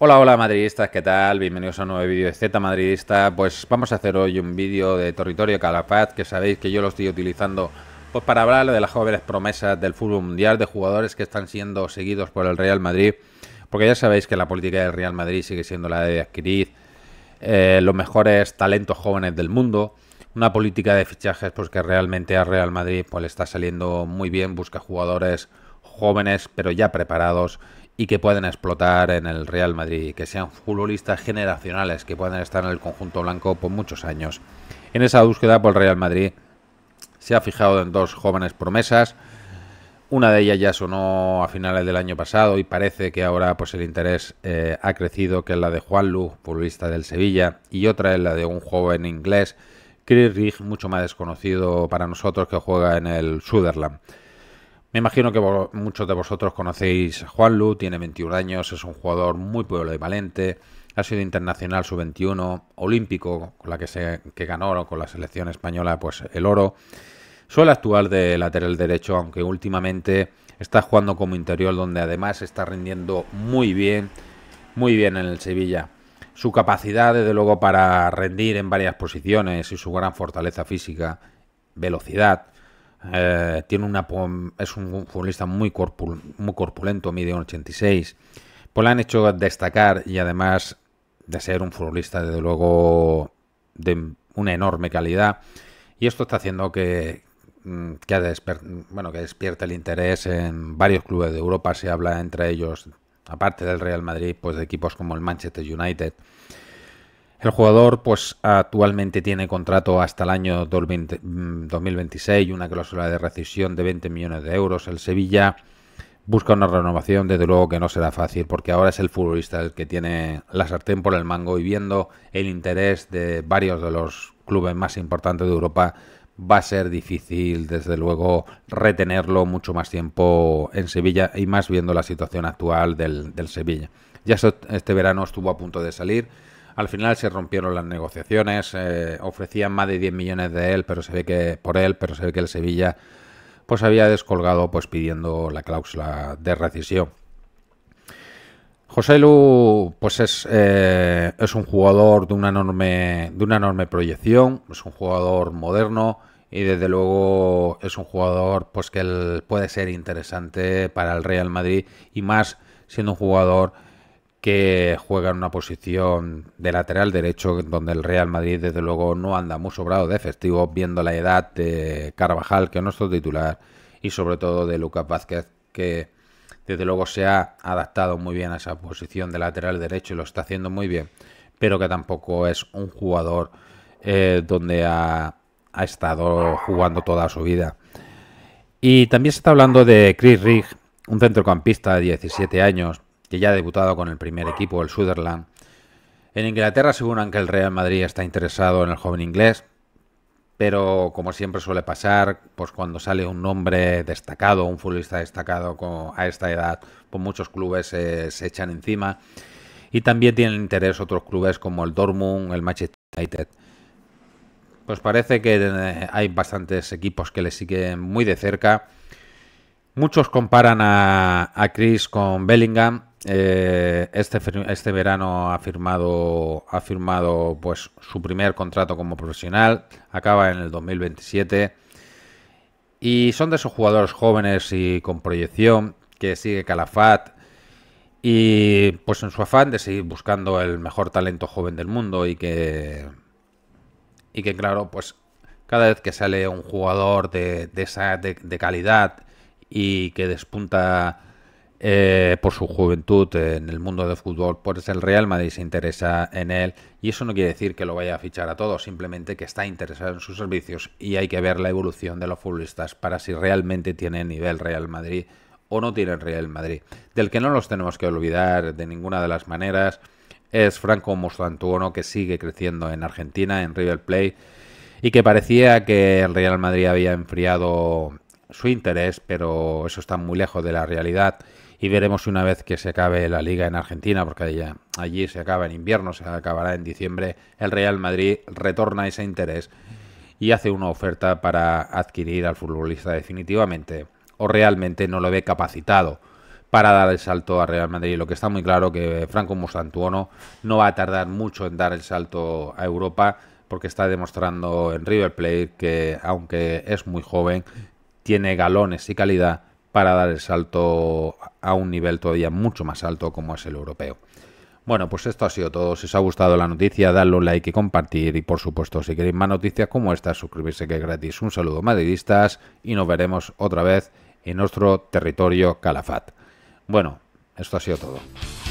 Hola, hola madridistas, ¿qué tal? Bienvenidos a un nuevo vídeo de Z Madridista. Pues vamos a hacer hoy un vídeo de Territorio Calafat, que sabéis que yo lo estoy utilizando pues para hablar de las jóvenes promesas del fútbol mundial, de jugadores que están siendo seguidos por el Real Madrid, porque ya sabéis que la política del Real Madrid sigue siendo la de adquirir eh, los mejores talentos jóvenes del mundo, una política de fichajes pues que realmente al Real Madrid pues le está saliendo muy bien, busca jugadores jóvenes pero ya preparados y que pueden explotar en el Real Madrid, que sean futbolistas generacionales, que puedan estar en el conjunto blanco por muchos años. En esa búsqueda por pues, el Real Madrid se ha fijado en dos jóvenes promesas. Una de ellas ya sonó a finales del año pasado y parece que ahora pues, el interés eh, ha crecido, que es la de Juan Lu, futbolista del Sevilla, y otra es la de un joven inglés, Chris Rigg, mucho más desconocido para nosotros, que juega en el Sunderland. Me imagino que muchos de vosotros conocéis a Juan tiene 21 años, es un jugador muy valente. ha sido internacional su 21 olímpico, con la que, se, que ganó con la selección española pues, el oro. Suele actuar de lateral derecho, aunque últimamente está jugando como interior, donde además está rindiendo muy bien, muy bien en el Sevilla. Su capacidad, desde luego, para rendir en varias posiciones y su gran fortaleza física, velocidad, eh, tiene una, es un futbolista muy, corpulento, mide 1,86. Pues la han hecho destacar y además de ser un futbolista, desde luego, de una enorme calidad. Y esto está haciendo que, mm, que, que despierte el interés en varios clubes de Europa. Se habla entre ellos, aparte del Real Madrid, pues de equipos como el Manchester United. El jugador pues actualmente tiene contrato hasta el año 2026 mm, una cláusula de rescisión de 20 millones de euros. El Sevilla busca una renovación, desde luego que no será fácil porque ahora es el futbolista el que tiene la sartén por el mango y viendo el interés de varios de los clubes más importantes de Europa va a ser difícil desde luego retenerlo mucho más tiempo en Sevilla y más viendo la situación actual del Sevilla. Ya este verano estuvo a punto de salir al final se rompieron las negociaciones, eh, ofrecían más de 10 millones de él, pero se ve que por él, pero se ve que el Sevilla pues había descolgado pues pidiendo la cláusula de rescisión. José Lu, pues es, eh, un jugador de una, enorme, de una enorme proyección, es un jugador moderno y desde luego es un jugador pues que puede ser interesante para el Real Madrid y más siendo un jugador que juega en una posición de lateral derecho donde el Real Madrid desde luego no anda muy sobrado de festivo, viendo la edad de Carvajal que es nuestro titular y sobre todo de Lucas Vázquez que desde luego se ha adaptado muy bien a esa posición de lateral derecho y lo está haciendo muy bien pero que tampoco es un jugador eh, donde ha, ha estado jugando toda su vida. Y también se está hablando de Chris Rigg, un centrocampista de 17 años, que ya ha debutado con el primer equipo, el Sutherland. En Inglaterra aseguran que el Real Madrid está interesado en el joven inglés, pero como siempre suele pasar, pues cuando sale un nombre destacado, un futbolista destacado a esta edad, pues muchos clubes se echan encima. Y también tienen interés otros clubes como el Dortmund, el Manchester United. Pues parece que eh, hay bastantes equipos que le siguen muy de cerca. Muchos comparan a Chris con Bellingham, eh, este, este verano ha firmado, ha firmado pues, su primer contrato como profesional, acaba en el 2027. Y son de esos jugadores jóvenes y con proyección que sigue Calafat. Y pues en su afán de seguir buscando el mejor talento joven del mundo y que, y que claro, pues cada vez que sale un jugador de, esa, de, de calidad y que despunta eh, por su juventud en el mundo del fútbol, pues el Real Madrid se interesa en él y eso no quiere decir que lo vaya a fichar a todos, simplemente que está interesado en sus servicios y hay que ver la evolución de los futbolistas para si realmente tiene nivel Real Madrid o no tiene Real Madrid. Del que no los tenemos que olvidar de ninguna de las maneras es Franco Mostantuono que sigue creciendo en Argentina, en River Plate y que parecía que el Real Madrid había enfriado su interés, pero eso está muy lejos de la realidad y veremos una vez que se acabe la liga en Argentina, porque allí se acaba en invierno, se acabará en diciembre, el Real Madrid retorna ese interés y hace una oferta para adquirir al futbolista definitivamente o realmente no lo ve capacitado para dar el salto a Real Madrid. Lo que está muy claro que Franco mustantuono no va a tardar mucho en dar el salto a Europa porque está demostrando en River Plate que aunque es muy joven, tiene galones y calidad para dar el salto a un nivel todavía mucho más alto como es el europeo. Bueno, pues esto ha sido todo. Si os ha gustado la noticia, dadle un like y compartir. Y por supuesto, si queréis más noticias como esta, suscribirse que es gratis. Un saludo madridistas y nos veremos otra vez en nuestro territorio calafat. Bueno, esto ha sido todo.